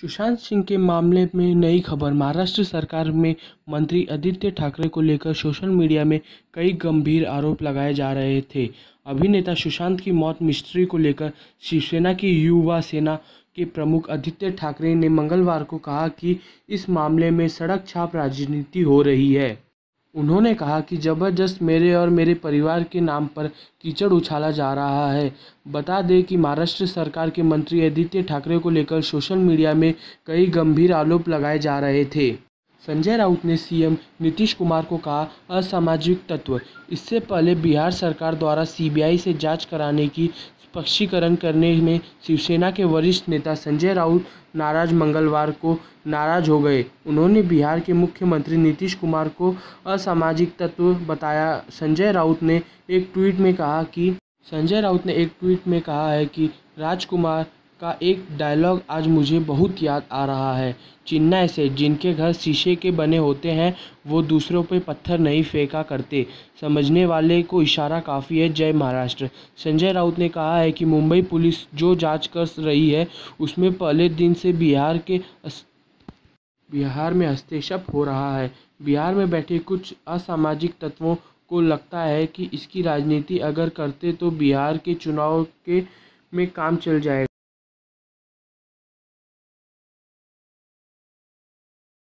सुशांत सिंह के मामले में नई खबर महाराष्ट्र सरकार में मंत्री आदित्य ठाकरे को लेकर सोशल मीडिया में कई गंभीर आरोप लगाए जा रहे थे अभिनेता सुशांत की मौत मिस्ट्री को लेकर शिवसेना की युवा सेना के प्रमुख आदित्य ठाकरे ने मंगलवार को कहा कि इस मामले में सड़क छाप राजनीति हो रही है उन्होंने कहा कि जबरदस्त मेरे और मेरे परिवार के नाम पर कीचड़ उछाला जा रहा है बता दें कि महाराष्ट्र सरकार के मंत्री आदित्य ठाकरे को लेकर सोशल मीडिया में कई गंभीर आरोप लगाए जा रहे थे संजय राउत ने सीएम नीतीश कुमार को कहा असामाजिक तत्व इससे पहले बिहार सरकार द्वारा सीबीआई से जांच कराने की स्पष्टीकरण करने में शिवसेना के वरिष्ठ नेता संजय राउत नाराज मंगलवार को नाराज हो गए उन्होंने बिहार के मुख्यमंत्री नीतीश कुमार को असामाजिक तत्व बताया संजय राउत ने एक ट्वीट में कहा कि संजय राउत ने एक ट्वीट में कहा है कि राजकुमार का एक डायलॉग आज मुझे बहुत याद आ रहा है चिन्ना से जिनके घर शीशे के बने होते हैं वो दूसरों पे पत्थर नहीं फेंका करते समझने वाले को इशारा काफ़ी है जय महाराष्ट्र संजय राउत ने कहा है कि मुंबई पुलिस जो जांच कर रही है उसमें पहले दिन से बिहार के अस... बिहार में हस्तक्षेप हो रहा है बिहार में बैठे कुछ असामाजिक तत्वों को लगता है कि इसकी राजनीति अगर करते तो बिहार के चुनाव के में काम चल जाएगा